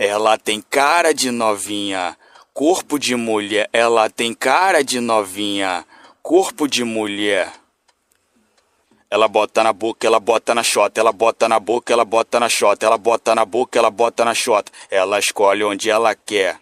Ela tem cara de novinha, corpo de mulher. Ela tem cara de novinha, corpo de mulher. Ela bota na boca, ela bota na xota, ela bota na boca, ela bota na xota, ela bota na boca, ela bota na xota. Ela escolhe onde ela quer.